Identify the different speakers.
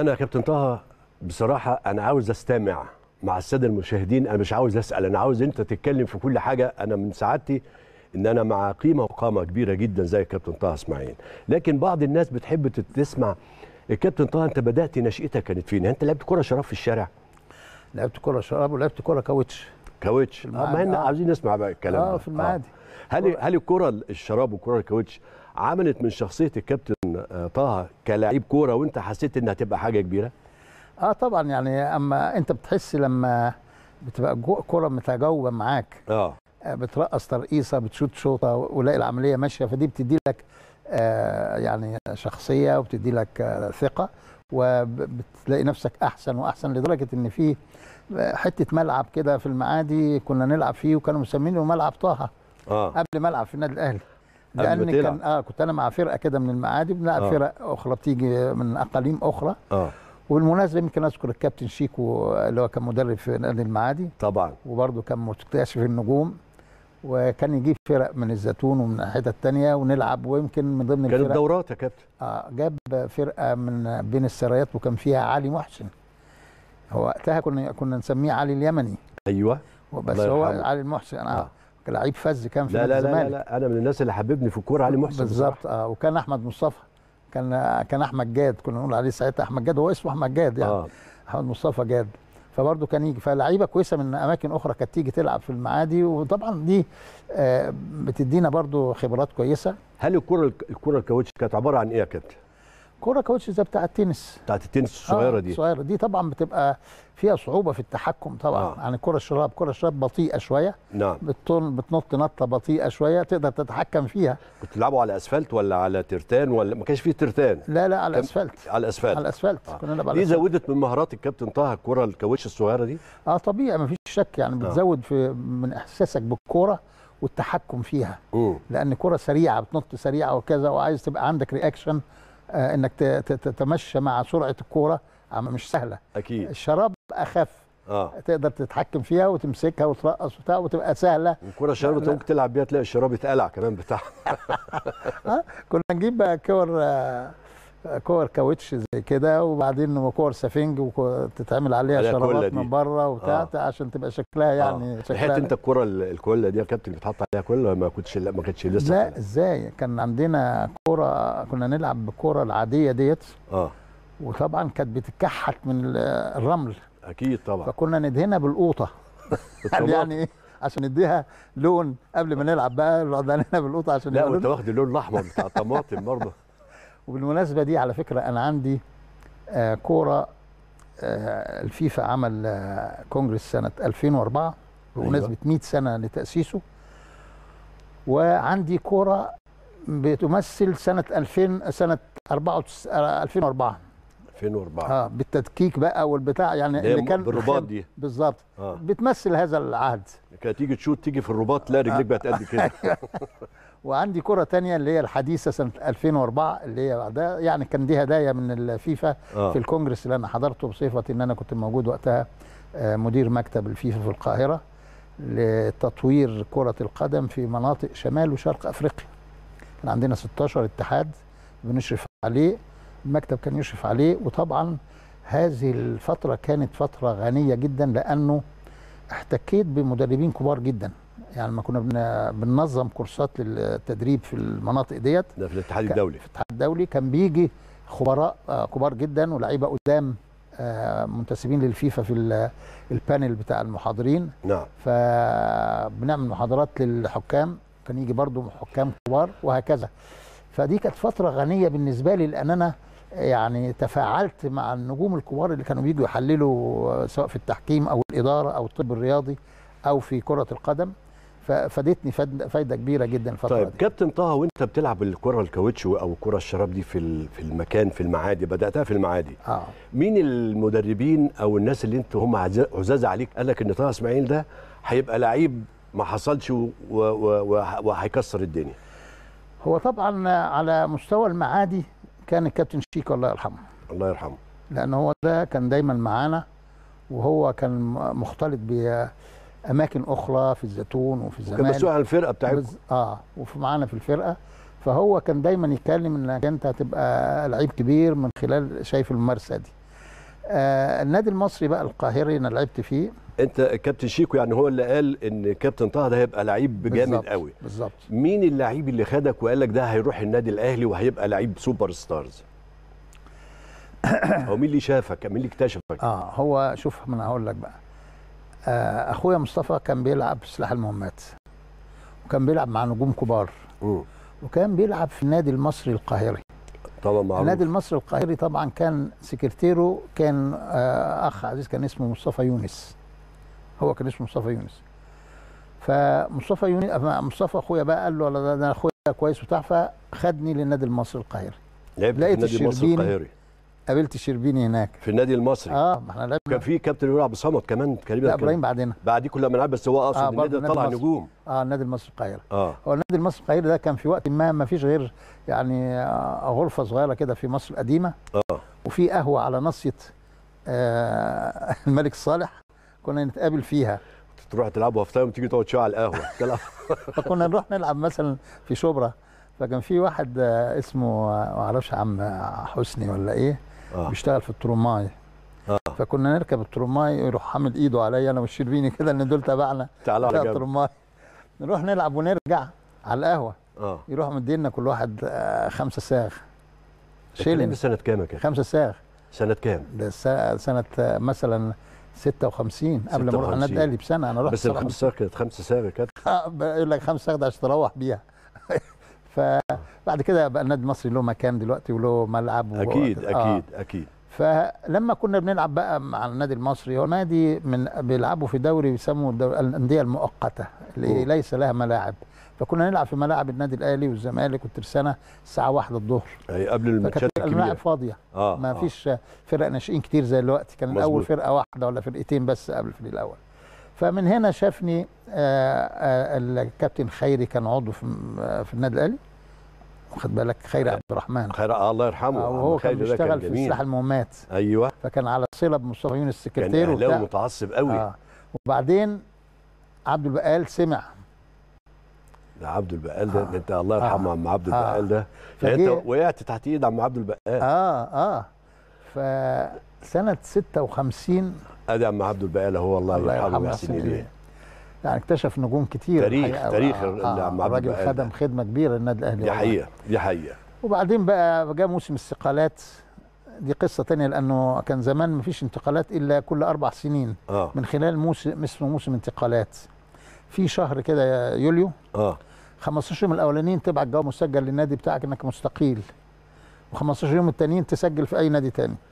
Speaker 1: انا يا كابتن طه بصراحه انا عاوز استمع مع الساده المشاهدين انا مش عاوز اسال انا عاوز انت تتكلم في كل حاجه انا من سعادتي ان انا مع قيمه وقامه كبيره جدا زي الكابتن طه اسماعيل لكن بعض الناس بتحب تسمع الكابتن طه انت بدات نشأتك كانت فين يعني انت لعبت كره شراب في الشارع لعبت كره شراب ولعبت كره كاوتش كاوتش آه، ما احنا آه. عاوزين نسمع بقى الكلام اه في آه. المعادي آه. هل هل الكره الشراب والكره الكاوتش عملت من شخصيه الكابتن طه كلاعب كوره وانت حسيت انها تبقى حاجه كبيره
Speaker 2: اه طبعا يعني اما انت بتحس لما بتبقى جوه الكوره متجاوبه معاك اه, آه، بترقص ترقيصه بتشوط شوطه ولاقي العمليه ماشيه فدي بتدي لك آه يعني شخصيه وبتدي لك آه ثقه وبتلاقي نفسك احسن واحسن لدرجه ان في آه، حته ملعب كده في المعادي كنا نلعب فيه وكانوا مسمينه ملعب طه آه. قبل ملعب في النادي الاهلي
Speaker 1: لان كان
Speaker 2: اه كنت انا مع فرقه كده من المعادي بنلعب آه. فرق اخرى بتيجي من اقاليم اخرى اه وبالمناسبه يمكن اذكر الكابتن شيكو اللي هو كان مدرب في نادي المعادي طبعا وبرده كان مكتشف النجوم وكان يجيب فرق من الزيتون ومن حتت تانية ونلعب ويمكن من ضمن الفرق كانت دورات يا كابتن اه جاب فرقه من بين السرايات وكان فيها علي محسن هو وقتها كنا كنا نسميه علي اليمني ايوه بس هو علي المحسن آه. آه. لعيب فز كان في نادي لا, لا لا لا انا من الناس اللي حببني في الكوره علي محسن بالظبط اه وكان احمد مصطفى كان كان احمد جاد كنا نقول عليه ساعتها احمد جاد هو اسمه احمد جاد يعني آه. احمد مصطفى جاد فبرضه كان يجي فلعيبه كويسه من اماكن اخرى كانت تيجي تلعب في المعادي وطبعا دي آه، بتدينا برضه خبرات كويسه هل الكره الكره الكاوتش كانت عباره عن ايه يا كابتن؟ كره كاوتش زي بتاع التنس بتاعت التنس الصغيره آه دي الصغيره دي طبعا بتبقى فيها صعوبه في التحكم طبعا آه. يعني كره الشراب كره الشراب بطيئه شويه نعم بتطن بتنط نطه بطيئه شويه تقدر تتحكم فيها
Speaker 1: بتلعبوا على اسفلت ولا على ترتان ولا ما كانش فيه ترتان لا لا على الاسفلت على الاسفلت على الاسفلت آه.
Speaker 2: كنا نلعب دي زودت
Speaker 1: من مهارات الكابتن طه الكره الكاوتش الصغيره دي
Speaker 2: اه طبيعي ما فيش شك يعني آه. بتزود آه. في من احساسك بالكوره والتحكم فيها م. لان كره سريعه بتنط سريعه وكذا وعايز تبقى عندك رياكشن آه، انك تتمشى مع سرعه الكوره آه، مش سهله اكيد الشراب اخف اه تقدر تتحكم فيها وتمسكها وترقص وبتاع وتبقى سهله الكوره الشراب ممكن تلعب بيها تلاقي الشراب اتقلع كمان بتاعها آه، كنا نجيب بقى كور آه كور كاوتش زي كده وبعدين كور سفنج وتتعمل عليها شرابات من بره وبتاع آه. عشان تبقى شكلها آه. يعني آه. شكلها حته انت
Speaker 1: الكوره الكوله دي يا كابتن بتحط عليها كله ما كنتش ما كانتش لسه لا
Speaker 2: ازاي كان عندنا كوره كنا نلعب بالكوره العاديه ديت اه وطبعا كانت بتتكحك من الرمل اكيد طبعا فكنا ندهنها بالقوطه يعني ايه عشان نديها لون قبل ما نلعب بقى نقعد بالقوطه عشان لا وانت واخد
Speaker 1: اللون الاحمر بتاع
Speaker 2: الطماطم برضه وبالمناسبة دي على فكرة أنا عندي آه كورة آه الفيفا عمل آه كونجرس سنة 2004 بمناسبة أيوة. 100 سنة لتأسيسه وعندي كورة بتمثل سنة 2000 سنة 94 2004 2004 اه, آه، بالتدكيك بقى والبتاع يعني اللي كان بالرباط دي بالظبط آه. بتمثل هذا العهد كانت تيجي تشوت تيجي في الرباط لا رجليك بقت قد كده أيوة. وعندي كرة تانية اللي هي الحديثة سنة 2004 اللي هي بعدها يعني كان دي هدايا من الفيفا آه. في الكونجرس اللي أنا حضرته بصفتي إن أنا كنت موجود وقتها آه، مدير مكتب الفيفا في القاهرة لتطوير كرة القدم في مناطق شمال وشرق أفريقيا كان عندنا 16 اتحاد بنشرف عليه المكتب كان يشرف عليه وطبعا هذه الفترة كانت فترة غنية جدا لأنه احتكيت بمدربين كبار جدا يعني لما كنا بننظم كورسات للتدريب في المناطق ديت ده في الاتحاد الدولي في الاتحاد الدولي كان بيجي خبراء آه، كبار جدا ولاعيبه قدام آه، منتسبين للفيفا في البانل بتاع المحاضرين نعم فبنعمل محاضرات للحكام كان يجي برضو حكام كبار وهكذا فدي كانت فتره غنيه بالنسبه لي لان انا يعني تفاعلت مع النجوم الكبار اللي كانوا بيجوا يحللوا آه، سواء في التحكيم او الاداره او الطب الرياضي او في كره القدم ففادتني فايده كبيره جدا الفتره طيب دي. كابتن
Speaker 1: طه وانت بتلعب الكره الكاوتش او الكره الشراب دي في في المكان في المعادي بداتها في المعادي آه. مين المدربين او الناس اللي انت هم عزاز عليك قال لك ان طه اسماعيل ده هيبقى لعيب ما حصلش وهيكسر الدنيا
Speaker 2: هو طبعا على مستوى المعادي كان الكابتن شيك الله يرحمه الله يرحمه لان هو ده كان دايما معانا وهو كان مختلط ب اماكن اخرى في الزيتون وفي الزمالك كان مسؤول عن الفرقه بتاعتكم بز... اه وفي معانا في الفرقه فهو كان دايما يتكلم انك انت هتبقى لعيب كبير من خلال شايف الممارسه دي آه النادي المصري بقى القاهري انا لعبت فيه انت كابتن
Speaker 1: شيكو يعني هو اللي قال ان كابتن طه ده هيبقى لعيب جامد قوي بالظبط مين اللعيب اللي خدك وقال لك ده هيروح النادي الاهلي وهيبقى لعيب سوبر ستارز
Speaker 2: هو مين اللي شافك مين اللي اكتشفك اه هو شوف انا هقول لك بقى آه، اخويا مصطفى كان بيلعب في سلاح المهمات وكان بيلعب مع نجوم كبار وكان بيلعب في النادي المصري القاهري طبعا معروف النادي المصري القاهري طبعا كان سكرتيره كان آه، اخ عزيز كان اسمه مصطفى يونس هو كان اسمه مصطفى يونس فمصطفى يونس مصطفى اخويا بقى قال له انا اخويا كويس وبتاع فخدني للنادي المصري القاهري لعبت في النادي المصري القاهري قابلت شربيني هناك
Speaker 1: في النادي المصري اه ما احنا لعبنا كان في كابتن بيقول عبد الصمد كمان تقريبا لا ابراهيم بعدنا كل لما بس هو اقصد آه النادي طلع نجوم
Speaker 2: اه النادي المصري القاهره اه هو النادي المصري القاهره ده كان في وقت ما ما فيش غير يعني آه غرفه صغيره كده في مصر القديمه اه وفي قهوه على ناصيه آه الملك صالح كنا نتقابل فيها
Speaker 1: تروح تلعبوا هفتايم وتيجي تقعد شويه على القهوه
Speaker 2: فكنا نروح نلعب مثلا في شبرا فكان في واحد آه، اسمه آه، ما اعرفش عم حسني ولا ايه آه. بيشتغل في الترماي آه. فكنا نركب الترماي يروح حامل ايده عليا انا والشربيني كده ان دول تبعنا تعالوا على الترماي نروح نلعب ونرجع على القهوه اه يروح مدينا كل واحد آه، خمسة ساغ
Speaker 1: شيلن سنة
Speaker 2: كام يا كابتن؟ خمسة ساغ سنة كام؟ سنة آه، مثلا 56 قبل ما اروح النادي الاهلي بسنه انا رحت بس الخمس ساغ كانت خمس ساغ اه يقول لك خمس ساغ ده عشان تروح بيها فبعد كده بقى النادي المصري له مكان دلوقتي وله ملعب و... اكيد آه. اكيد آه. اكيد فلما كنا بنلعب بقى مع النادي المصري هو نادي من بيلعبوا في دوري بيسموه الانديه المؤقته اللي ليس لها ملاعب فكنا نلعب في ملاعب النادي الاهلي والزمالك والترسانه الساعه 1 الظهر اي قبل الماتشات الكبيره الملاعب فاضيه آه ما آه. فرق ناشئين كتير زي دلوقتي كان مزبوط. الاول فرقه واحده ولا فرقتين بس قبل في الاول فمن هنا شافني آه، آه، الكابتن خيري كان عضو في, آه، في النادي الاهلي واخد بالك خيري عبد الرحمن خيري آه الله يرحمه هو كان بيشتغل في السلاح المهمات ايوه فكان على صله بمصطفى يونس السكرتير كان اهلاوي متعصب قوي آه. وبعدين عبد البقال سمع
Speaker 1: ده عبد البقال ده آه. انت الله يرحمه آه. عم عبد البقال ده يعني فجي... انت وقعت تحت ايد عم عبد البقال
Speaker 2: اه اه فسنه 56
Speaker 1: ادي عم عبده البقاله هو الله, الله يرحمه ويحسن اليه
Speaker 2: يعني اكتشف نجوم كتير تاريخ تاريخ آه عم البقاله الراجل خدم خدمه كبيره للنادي الاهلي دي حقيقه دي حقيقه وبعدين بقى جاء موسم استقالات دي قصه تانية لانه كان زمان ما فيش انتقالات الا كل اربع سنين آه. من خلال موسم اسمه موسم انتقالات في شهر كده يوليو اه 15 يوم الاولانيين تبعت جواب مسجل للنادي بتاعك انك مستقيل و15 يوم التانيين تسجل في اي نادي تاني